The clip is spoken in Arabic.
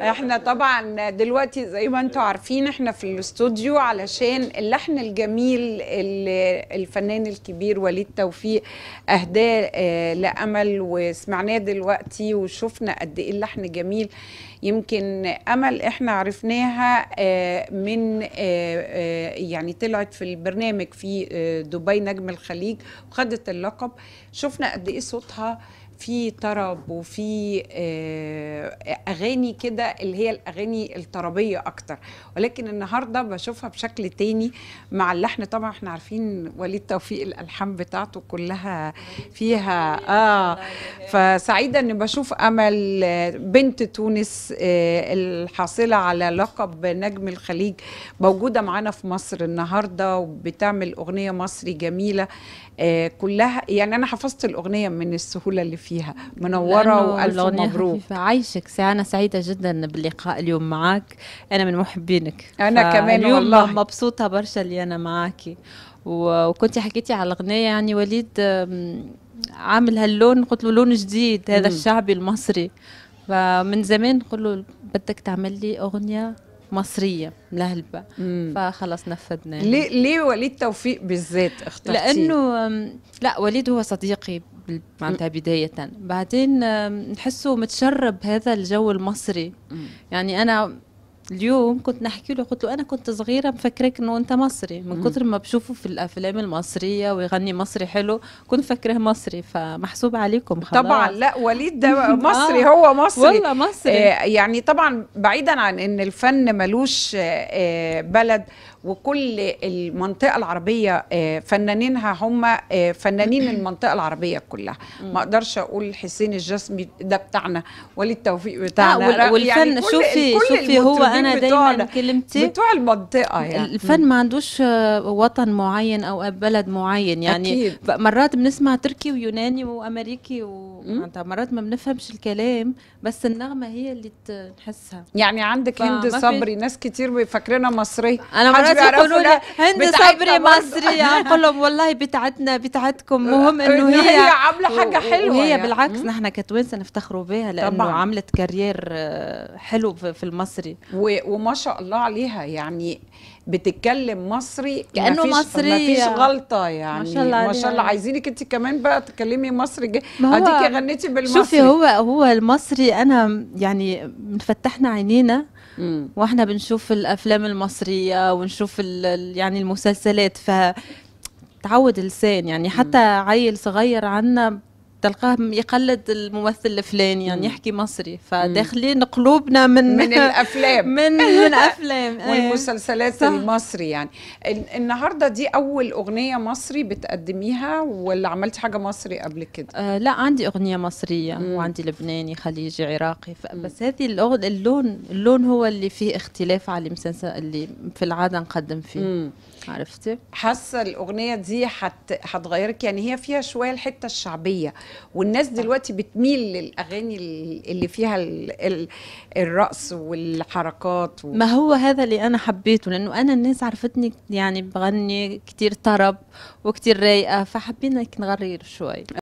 احنا طبعا دلوقتي زي ما انتم عارفين احنا في الاستوديو علشان اللحن الجميل اللي الفنان الكبير وليد توفيق اهداه آه، لامل وسمعناه دلوقتي وشفنا قد ايه اللحن جميل يمكن امل احنا عرفناها آه، من آه، يعني طلعت في البرنامج في دبي نجم الخليج وخدت اللقب شفنا قد ايه صوتها في طرب وفي آه، اغاني كده اللي هي الاغاني الطربيه اكتر ولكن النهارده بشوفها بشكل تاني مع اللحن طبعا احنا عارفين وليد توفيق الالحان بتاعته كلها فيها اه فسعيده اني بشوف امل آه، بنت تونس آه، الحاصله على لقب نجم الخليج موجوده معانا في مصر النهارده وبتعمل اغنيه مصري جميله آه، كلها يعني انا حفظت الاغنيه من السهوله اللي فيها منوره والف مبروك عايشك انا سعيده جدا باللقاء اليوم معك انا من محبينك انا كمان والله مبسوطه برشا اللي انا معاكي وكنت حكيتي على الاغنيه يعني وليد عامل هاللون قلت له لون جديد هذا الشعبي المصري فمن زمان قلت له بدك تعمل لي اغنيه مصريه ملهلبه فخلص نفذنا يعني. ليه ليه وليد توفيق بالذات اخترتي لانه لا وليد هو صديقي معناتها بداية بعدين نحسه متشرب هذا الجو المصري يعني أنا اليوم كنت نحكي له قلت له انا كنت صغيره مفكرك انه انت مصري من كثر ما بشوفه في الافلام المصريه ويغني مصري حلو كنت فاكره مصري فمحسوب عليكم خلاص طبعا لا وليد ده آه، مصري هو مصري والله مصري آه يعني طبعا بعيدا عن ان الفن ملوش آه, آه، بلد وكل المنطقه العربيه آه، فنانينها هم آه، فنانين المنطقه العربيه كلها ما اقدرش اقول حسين الجسمي ده بتاعنا وليد توفيق بتاعنا آه والفن يعني كل شوفي كل شوفي هو انا دايما كلمتي بتوع المنطقه يعني الفن ما عندوش آه، وطن معين او بلد معين يعني أكيد. مرات بنسمع تركي ويوناني وامريكي و معناتها مرات ما بنفهمش الكلام بس النغمه هي اللي تحسها يعني عندك هند صبري ناس كتير بيفكرنا مصريه انا مرات يقولوا لي هند صبري مصري اقول لهم والله بتاعتنا بتاعتكم مهم انه هي هي عامله حاجه حلوه وهي يعني. بالعكس نحن كتوانسه نفتخروا بها لانه طبعا. عملت كارير آه، حلو في المصري وما شاء الله عليها يعني بتتكلم مصري كانه مصري مفيش غلطه يعني ما شاء الله, ما شاء الله عايزينك انت كمان بقى تتكلمي مصري اديكي غنيتي بالمصري شوفي هو هو المصري انا يعني فتحنا عينينا مم. واحنا بنشوف الافلام المصريه ونشوف يعني المسلسلات ف تعود اللسان يعني حتى عيل صغير عنا تلقاه يقلد الممثل الفلاني يعني يحكي مصري فداخلين قلوبنا من من الافلام من من افلام والمسلسلات صح. المصري يعني النهارده دي اول اغنيه مصري بتقدميها ولا عملتي حاجه مصري قبل كده آه لا عندي اغنيه مصريه مم. وعندي لبناني خليجي عراقي بس هذه الاغنيه اللون اللون هو اللي فيه اختلاف على المسلسل اللي في العاده نقدم فيه مم. عرفتي حاسه الاغنيه دي هتغيرك حت... يعني هي فيها شويه الحته الشعبيه والناس دلوقتي بتميل للاغاني اللي فيها الـ الـ الرقص والحركات و... ما هو هذا اللي انا حبيته لانه انا الناس عرفتني يعني بغني كتير طرب وكتير رايقه فحبينا نغرر شوي